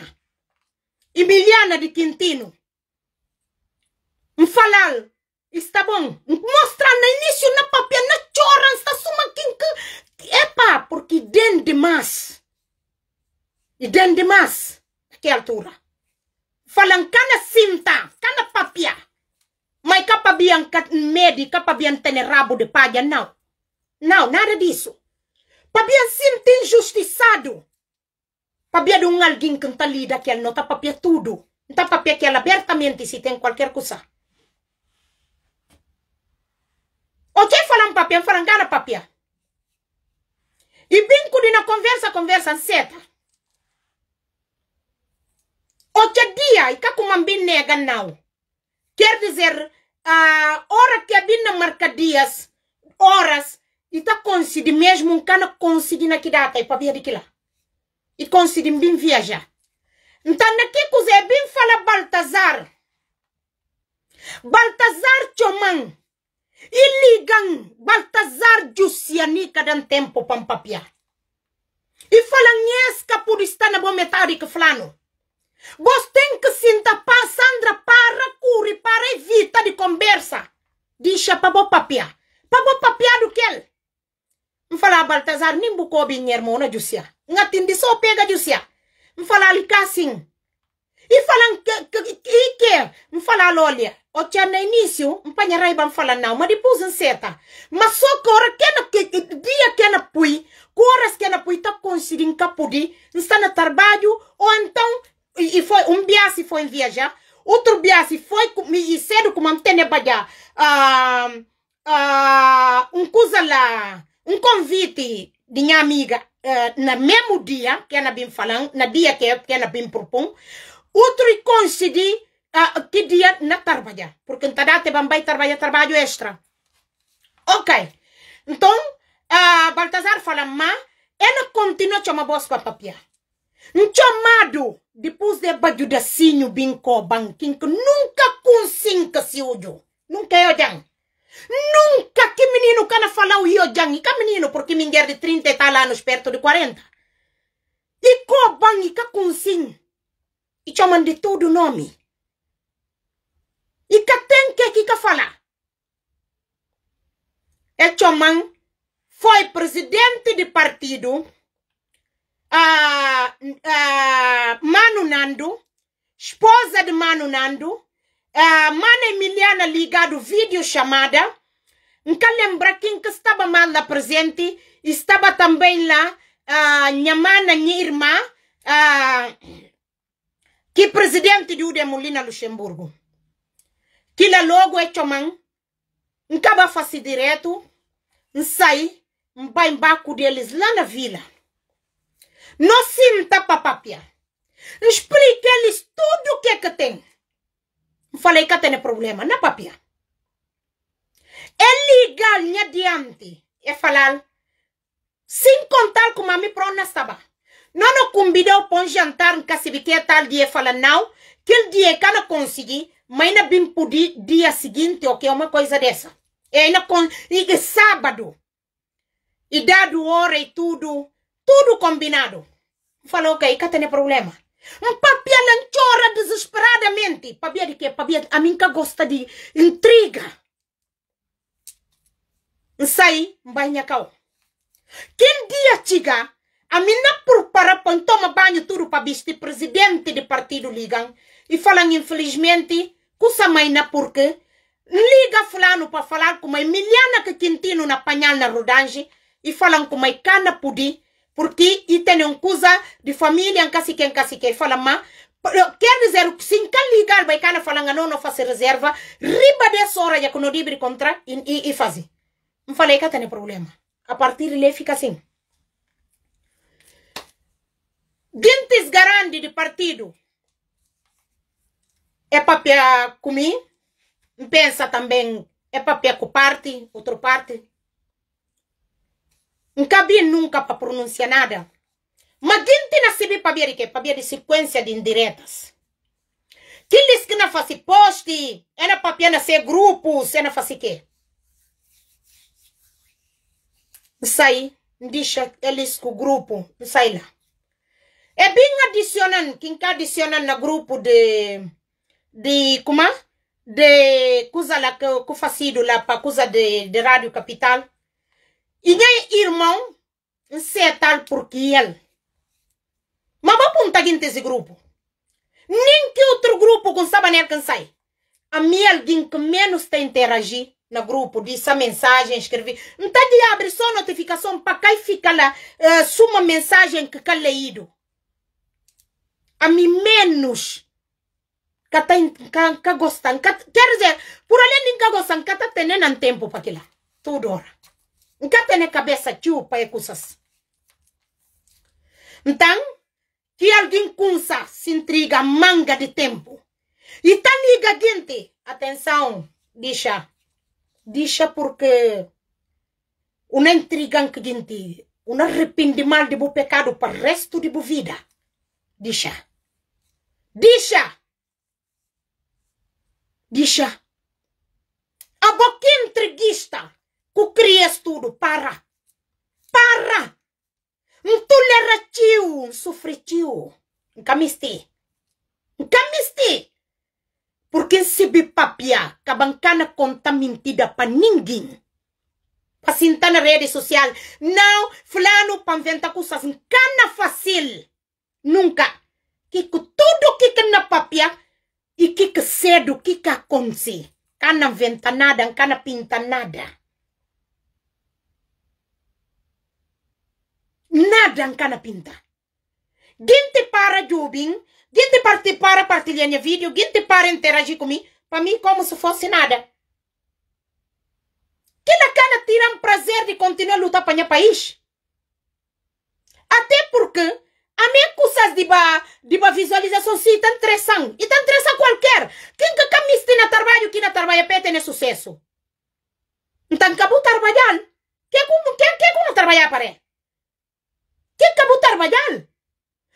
Emiliana de Quintino. Um falal. Está bom. Mostra no início na papia na chora, está suma que... Epa, porque dentro de mas. E dentro de Que altura. Falam cana cinta, cana papia. Mas capa bianca medi, capa bianca rabo de palha, não. Não, nada disso. Pabia tem injustiçado. Pabia de um alguém que não está lida que não está papia tudo. Não está papia que ele abertamente se tem qualquer coisa. O que falam papia? Falam gana papia. E brinco de na conversa, conversa seta. O que dia? E cá como nega não. Quer dizer, a hora que a bem marca dias, horas, tá considi mesmo um cana considi na kidata e papia de lá e considi bem viajar então naqui cozé bem fala Baltazar Baltazar Choman e ligam Baltazar Giussiani cada tempo papiá e falam esca por estar na boa que flano você tem que sinta para Sandra para curry para evitar de conversa. Deixa para papia. Para papia do que ele mfala baltazar nin buko binyer mona jusia ngatindi so pega jusia mfala likasin ifala ike mfala lolia o na início mpanya raiba mfala não mas depois em seta mas só cora que na dia que na pui coras que na pui tá coincidir capudi está na trabalho ou então e foi um biasi foi viajar outro biasi foi e cedo como antena bajar uh, uh, um coisa lá um convite de minha amiga uh, eh, na mesmo dia que ela bem falando, na dia que, que ela bem propõe, outro concedi uh, eh, que dia na trabalhar, porque não está dando trabalhar trabalho extra. Ok, então uh, eh, Baltazar fala, mas ela continua a chamar voz para papia. Um chamado, depois de bajudacinho, bem com banquinho, nunca consiga se olhou. Nunca é olhando. Nunca que menino cana falou Yodjang. e que menino, porque Minguer de 30 está lá nos perto de 40. E coban e que E chamam de todo nome. E que tem que que que falar. E chamam foi presidente de partido a, a Nando, esposa de Manu Nando, uh, ah, mana Emiliana ligado vídeo chamada. Nunca lembra quem que estava mal lá presente. Estava também lá uh, ah, minha mana, minha irmã, uh, ah, que presidente de Udemolina Luxemburgo. Que lá logo é chamam. Nunca vai fazer direto. Sai, vai embaixo deles lá na vila. Não sinta papapia. Explique eles tudo o que é que tem falei que tem problema na né, papia. É legal nha né, diante. É falar. Sem contar com mami pronta estava. Não não convidou para um jantar em Cacibique é tal dia. Fala não. Que dia que não consegui. Mas ainda bem pude dia seguinte. Ok, uma coisa dessa. E ainda con... e sábado. E dado hora e tudo. Tudo combinado. Falou, ok, que tem problema. Papia não chora desesperadamente. Papia de quê? Papia, a mim que gosta de intriga. Sai, banha cá. Quem dia chega, a mim não prepara para tomar banho tudo para presidente de partido ligam. E falam, infelizmente, que essa mãe porque liga fulano para falar com uma Emiliana que Quintino na panhal na rodange e falam com uma cana pudim porque um cusa de família, casi em casi quem, fala ma. Quer dizer, se quer ligar, vai cana falando, não, não faço reserva. Riba dessa hora, já que não libre contra, e, e, fazer. Não falei que tem problema. A partir de fica assim. Gentes grandes de partido. É papel comigo. Pensa também, é papel com parte, outra parte nkabi nunca para pronunciar nada. Mas gente tem nascido para ver que? Para ver de sequência de indiretas. Aqueles que não fazem post, era para apenas ser grupos, era fazer quê? Sai, deixa eles que o grupo, sai lá. É bem adicionando, quem está adicionando no grupo de, de, como De coisa lá que eu faço lá, para coisa de, de Rádio Capital. E nem irmão se é tal porque ele. Mas vou apontar aqui nesse grupo. Nem que outro grupo com sabaneiro que sai. A minha é alguém que menos tem interagir no grupo, disse a mensagem, escrevi. Não está de abrir só notificação para cá e fica lá. Uh, eh, suma mensagem que cá leído. A mim menos. Que está gostando. Quer dizer, por ali ninguém gostando. Que está tendo tempo para aquilo. Tudo hora. Nka na cabeça tiu pae kusas. Então, que alguém kunsa se intriga manga de tempo. E liga gente, atenção, deixa. Deixa porque uma intriga que gente, um arrependimento de bu pecado para o resto de bu vida. Deixa. Deixa. Deixa. A boquinha entreguista cu crias tudo, para, para, um tolerativo, um sofretio, um camisti, um camisti, porque se bipapia, cabancana conta mentida para ninguém. sentar na rede social, não, fulano inventar coisas, cana fácil, nunca, que tudo que que na papia, e que que cedo, que que acontece, cana inventa nada, cana pinta nada. Nada cana pinta. Gente para jubim, gente parte para partilhar meu vídeo, gente para interagir comigo, para mim como se fosse nada. Que na cana tira um prazer de continuar a lutar para meu país. Até porque a minha coisas de ba, de ba visualização se está interessante. E está interessante qualquer. Quem que camisa na trabalho, que na trabalha pé tem sucesso. Então acabou trabalhar. Quem é que, quem é que não trabalhar para ele? que acabou vaial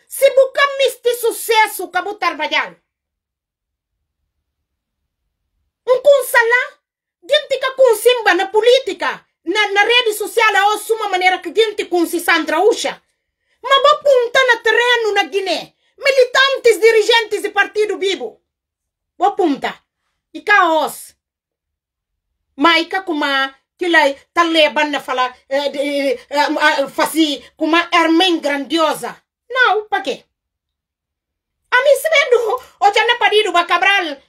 Se buscamos este sucesso, acabou vaial Um consalá, gente que consimba na política, na, na rede social, é uma maneira que gente Sandra Ucha. Mas vou apontar no terreno na Guiné, militantes, dirigentes de partido vivo. Vou apontar. E caos. Maica, como kila talleban na fala eh, eh, eh, fasi kuma armen grandiosa não a se vendo o ochana padidu ba cabral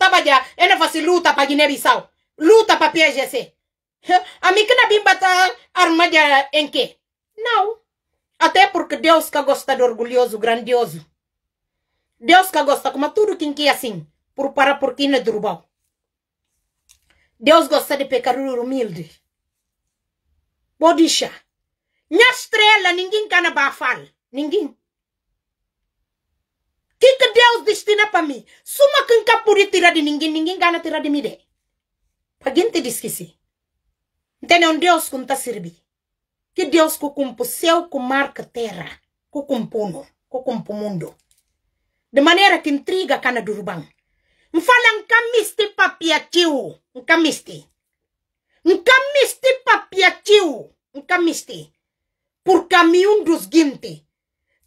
tabaja ena fasi luta pa guiné bissau luta pa pgc ami kana bimbata armaja enke não até porque Deus que gosta de orgulhoso, grandioso. Deus que gosta, como tudo quem quer assim, por para porque não é Deus gosta de pecador humilde. Bodisha. Minha estrela, ninguém cana bafal. Ninguém. que que Deus destina para mim? Suma quem capuri tirar de ninguém, ninguém cana tirar de mim. Para quem te diz que sim? Entendeu? um Deus como está servir? Que Deus que o céu, que marca terra, que cumpuno, que mundo. De maneira que intriga cana durban. Mfala nkamiste papia chiu. Nkamiste. Nkamiste papia chiu. camiste. Por caminho dos guinte.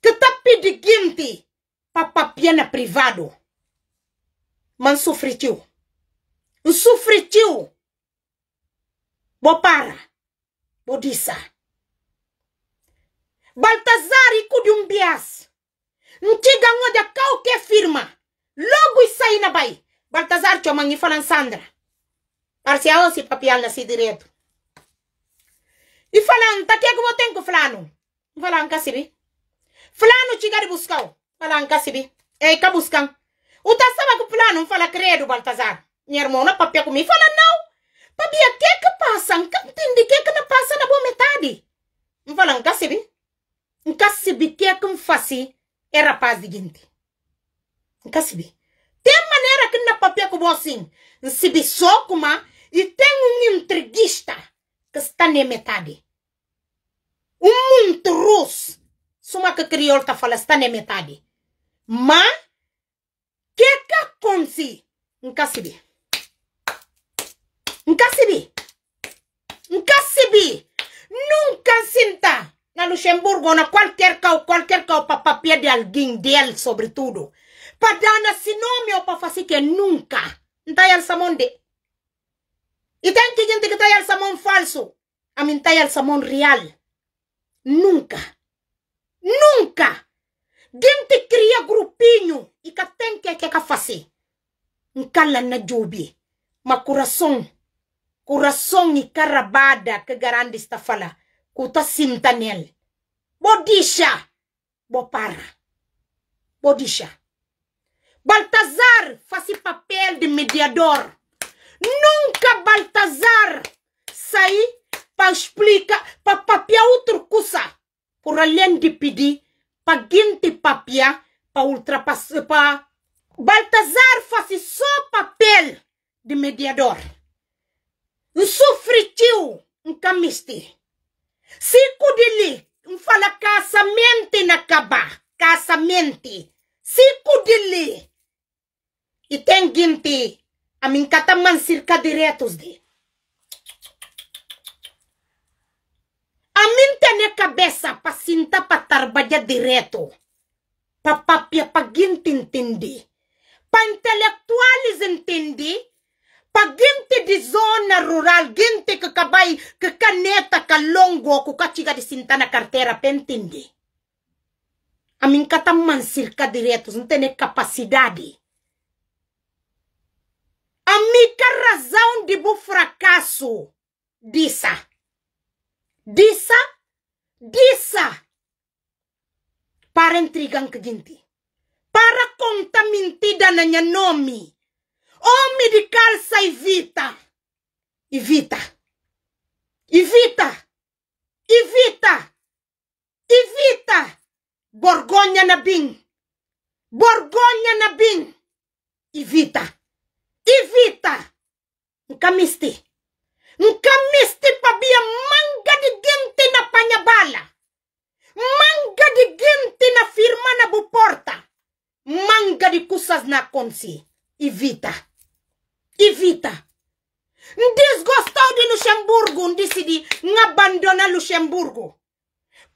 Que tá pedi guinte. Papapia na privado. Man sofre chiu. Nsufre chiu. Bopara. Bodisa. Baltazar e Cudumbias. te ngoja de que firma logo isso aí na bai Baltazar chomang ni falando Sandra parcial si papial nasci direto e falan tá que é eu tenho fulano falan casibi fulano chega de buscar falan casibi é que buscan o tá sabe que fulano fala credo Baltazar minha irmã na papia comigo falan não Papia que é que passa? Não entendi de que é que não passa na boa metade. Não fala, não cacibi. Não cacibi, que é que me faz? É rapaz de gente tem maneira que na papel que você assim, sibi só kuma e tem um entreguista que está na metade um muito russo suma que criou tá fala está na metade mas que que acontece nka se nka sibi nka sibi nunca sinta na Luxemburgo, na qualquer cau qualquer cau para papel de alguém dele, sobretudo. Padaa sinomio pa fake nunka nda al sam. Ijennti ta al sammon falsu a min ta al sammon real Nunka Nunka Dinti kria grupinu y ka tenti ke ka fasese nkala najubi ma kurason kurason ngi karada ke garanti ta fala ku ta sintanel. Boisha bopara bodisha. Baltazar faz papel de mediador. Nunca Baltazar sai para explicar, para papiar outra coisa. Por além de pedir, para gente papiar, para ultrapassar. Pra... Baltazar faz só papel de mediador. Sofritiu um camiste. Cinco dele, um fala casamento na acabar. Casamento. Cinco dele. E tem guinte. A mim cataman cerca diretos de. A mim tem cabeça para sinta para trabalhar direto. Para papia, para guinte entender. Para intelectuais entender. Para gente de zona rural, gente que cabai, que caneta, que longo, que cachiga de sinta na carteira para entender. A mim cataman cerca diretos, não tem capacidade. A Amiga, razão de bu fracasso. Dissa. Dissa. Dissa. Para intrigan que ginti. Para conta mentida na minha nome. Homem de calça evita. Evita. Evita. Evita. Evita. Borgonha na bin. Borgonha na bin. Evita evita nka misti nka misti pabia manga di gente na panyabala manga di gente na firma na buporta manga di coisas na consi evita evita desgostou de Luxemburgo decidi abandona Luxemburgo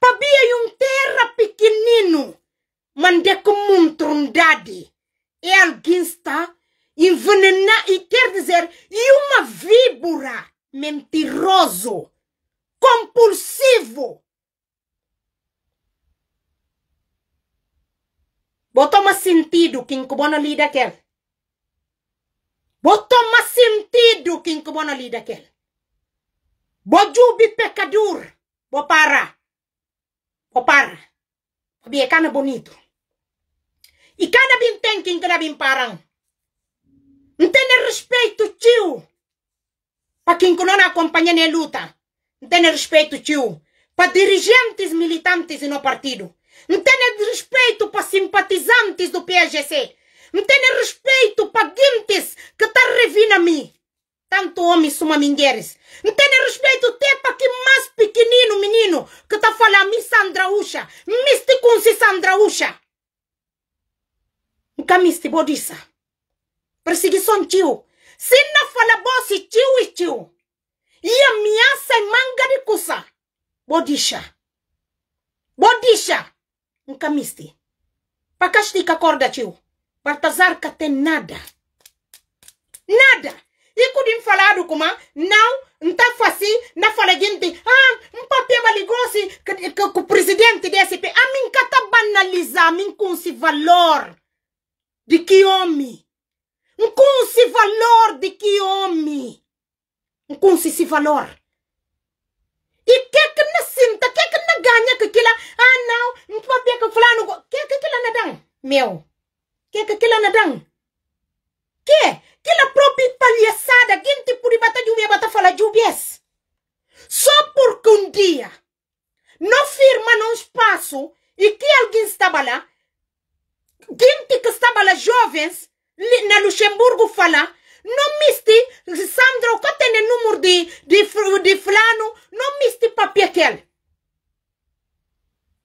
pabia um terra pequenino mande com mundo e alguém está envenenar, e quer dizer, e uma víbora mentiroso, compulsivo. Botoma sentido quem cubona lida aquele. Botoma sentido quem cubona lida aquele. Bojubi pecador. Vou parar. Vou parar. Porque é cana bonito. E cana bem tem que cana bem parang. Não tem respeito, tio. Para quem não acompanha na luta. Não tem respeito, tio. Para dirigentes militantes e no partido. Não tem respeito para simpatizantes do PSGC. Não tem respeito para guintes que tá revindo a mim. Tanto homem como mulheres. Não tem respeito até para que mais pequenino menino que tá falando a Miss Sandra Ucha. Miss Conceição Sandra Ucha. Nunca me estivou perseguição, tio. Se não fala bosse, tio e tio. E ameaça e manga de coisa. Bodisha. Bodisha. Nunca miste. Pakastika corda, tio. Baltazar tem nada. Nada. E kudim falado como, não, não tá fácil, não fala gente, ah, um papel valigosi, que, que, o presidente da SP, a mim cata tá banalizar, a mim com esse valor de que homem com esse valor de que homem? Com esse valor. E que é que na sinta, que é que na ganha que aquilo? É? Ah não, não pode ver que falar no... Que que aquilo não dá Meu. Que que aquilo não dá Que? Que la própria palhaçada, quem te puri bata juvia, bata fala juvias. Só porque um dia não firma num espaço e que alguém estava lá, quem que estava lá jovens, na Luxemburgo fala, não miste, Sandra, que tem o número de, de, de fulano, não miste papel aquele.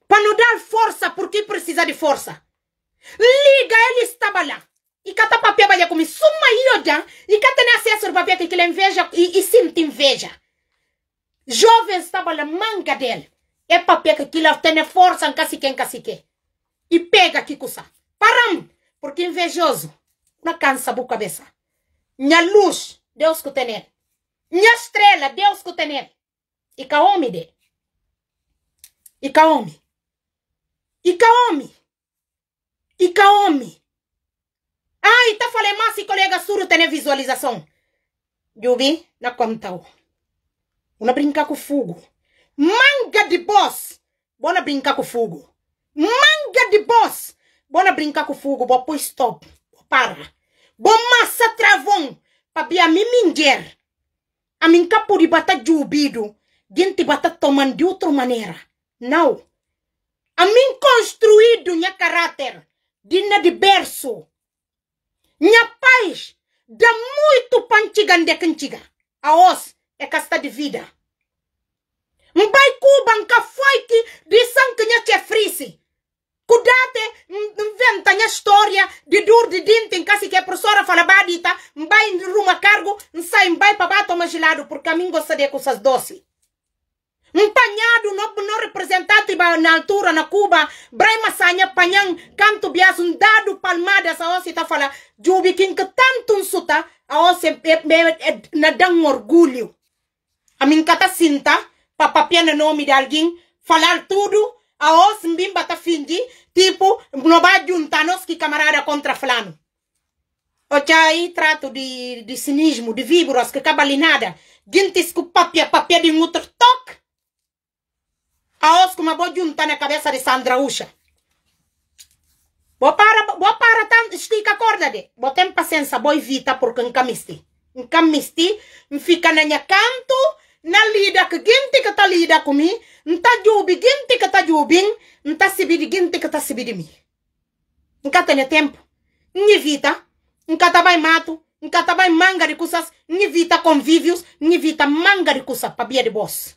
Para não dar força, porque precisa de força. Liga, ele estava lá. E cata papel vai comigo, suma ioda, e cata nem acesso ao papel que ele inveja e, e sente inveja. Jovem estava lá, manga dele. É papel que ele tem força, em cacique, em cacique. E pega aqui com Param, porque invejoso na cansa bu cabeça. Minha luz, Deus que tem nele. Minha estrela, Deus que tem nele. E caome de. E caome. E caome. E caome. Ai, tá falei mas se colega suru tem visualização. Jubi, na conta. na brincar com fogo. Manga de boss. na brincar com fogo. Manga de boss. na brincar com fogo. Boa, pôr stop para. Bom massa travão. Papi a mim A mim capuri bata jubido. Gente bata tomando de outra maneira. Não. A mim construído minha caráter. Dina de berço. Minha paz. Dá muito pantiga de cantiga. A os é casta de vida. Mbai kuba nka fight de sangue minha chefrice kudate inventa nha história de dur de din em kasi que a professora fala badita mbai a cargo sai mbai papá toma gelado por caminho gosta de coisas doce empanhado não não representado na altura na Cuba brai masanya panhão, canto bias um dado palmada sa osi ta fala jubi quem que tanto um suta a ossa é, é, na dan orgulho a mim kata sinta papapiana nome de alguém falar tudo aos mbimba ta fingi tipo no juntar-nos que camarada contra flano o chai trato de, de cinismo de víboras que cabalinada gente com papia papia de um outro toque aos como vou juntar na cabeça de Sandra Ucha vou para vou para tanto estica a corda de vou ter paciência boa vida porque encamiste encamiste fica na minha canto na lida ke ginti ke ta lida kumi nta jubi ginti ke ta jubing nta sibidi ginti ke ta sibidi mi nkata ne tempo nyi vita nkata bai mato nkata bai manga de kusas nyi vita convívios nyi vita manga de kusa pa bia de boss